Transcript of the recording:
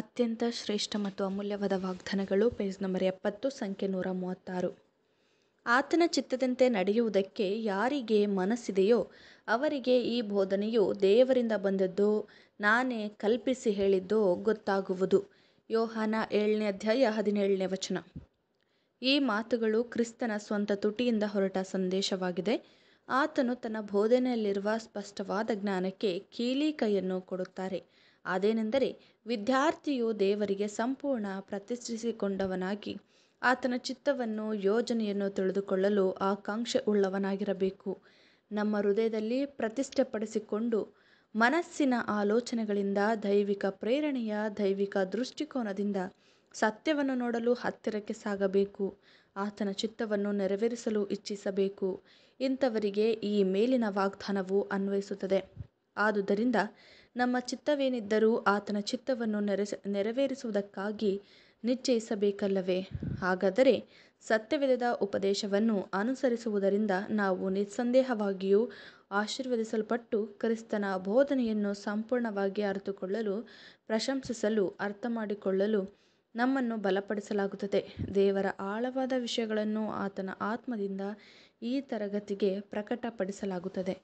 ಅತ್ಯಂತ ಶ್ರೇಷ್ಠ ಮತ್ತು ಅಮೂಲ್ಯವಾದ ವಾಗ್ದಾನಗಳು ಪೇಜ್ ನಂಬರ್ ಎಪ್ಪತ್ತು ಸಂಖ್ಯೆ ನೂರ ಮೂವತ್ತಾರು ಆತನ ಚಿತ್ತದಂತೆ ನಡೆಯುವುದಕ್ಕೆ ಯಾರಿಗೆ ಮನಸ್ಸಿದೆಯೋ ಅವರಿಗೆ ಈ ಬೋಧನೆಯು ದೇವರಿಂದ ಬಂದದ್ದು ನಾನೇ ಕಲ್ಪಿಸಿ ಹೇಳಿದ್ದು ಗೊತ್ತಾಗುವುದು ಯೋಹಾನ ಏಳನೇ ಅಧ್ಯಾಯ ಹದಿನೇಳನೇ ವಚನ ಈ ಮಾತುಗಳು ಕ್ರಿಸ್ತನ ಸ್ವಂತ ತುಟಿಯಿಂದ ಹೊರಟ ಸಂದೇಶವಾಗಿದೆ ಆತನು ತನ್ನ ಬೋಧನೆಯಲ್ಲಿರುವ ಸ್ಪಷ್ಟವಾದ ಜ್ಞಾನಕ್ಕೆ ಕೀಲಿ ಕೈಯನ್ನು ಕೊಡುತ್ತಾರೆ ಅದೇನೆಂದರೆ ವಿದ್ಯಾರ್ಥಿಯು ದೇವರಿಗೆ ಸಂಪೂರ್ಣ ಪ್ರತಿಷ್ಠಿಸಿಕೊಂಡವನಾಗಿ ಆತನ ಚಿತ್ತವನ್ನು ಯೋಜನೆಯನ್ನು ತಿಳಿದುಕೊಳ್ಳಲು ಆಕಾಂಕ್ಷೆ ಉಳ್ಳವನಾಗಿರಬೇಕು ನಮ್ಮ ಹೃದಯದಲ್ಲಿ ಪ್ರತಿಷ್ಠೆಪಡಿಸಿಕೊಂಡು ಮನಸ್ಸಿನ ಆಲೋಚನೆಗಳಿಂದ ದೈವಿಕ ಪ್ರೇರಣೆಯ ದೈವಿಕ ದೃಷ್ಟಿಕೋನದಿಂದ ಸತ್ಯವನ್ನು ನೋಡಲು ಹತ್ತಿರಕ್ಕೆ ಸಾಗಬೇಕು ಆತನ ಚಿತ್ತವನ್ನು ನೆರವೇರಿಸಲು ಇಚ್ಛಿಸಬೇಕು ಇಂಥವರಿಗೆ ಈ ಮೇಲಿನ ವಾಗ್ದಾನವು ಅನ್ವಯಿಸುತ್ತದೆ ಆದುದರಿಂದ ನಮ್ಮ ಚಿತ್ತವೇನಿದ್ದರೂ ಆತನ ಚಿತ್ತವನ್ನು ನೆರೆಸ ನೆರವೇರಿಸುವುದಕ್ಕಾಗಿ ನಿಶ್ಚಯಿಸಬೇಕಲ್ಲವೇ ಹಾಗಾದರೆ ಸತ್ಯವಿಧದ ಉಪದೇಶವನ್ನು ಅನುಸರಿಸುವುದರಿಂದ ನಾವು ನಿಸ್ಸಂದೇಹವಾಗಿಯೂ ಆಶೀರ್ವದಿಸಲ್ಪಟ್ಟು ಕ್ರಿಸ್ತನ ಬೋಧನೆಯನ್ನು ಸಂಪೂರ್ಣವಾಗಿ ಅರಿತುಕೊಳ್ಳಲು ಪ್ರಶಂಸಿಸಲು ಅರ್ಥ ಮಾಡಿಕೊಳ್ಳಲು ನಮ್ಮನ್ನು ಬಲಪಡಿಸಲಾಗುತ್ತದೆ ದೇವರ ಆಳವಾದ ವಿಷಯಗಳನ್ನು ಆತನ ಆತ್ಮದಿಂದ ಈ ತರಗತಿಗೆ ಪ್ರಕಟಪಡಿಸಲಾಗುತ್ತದೆ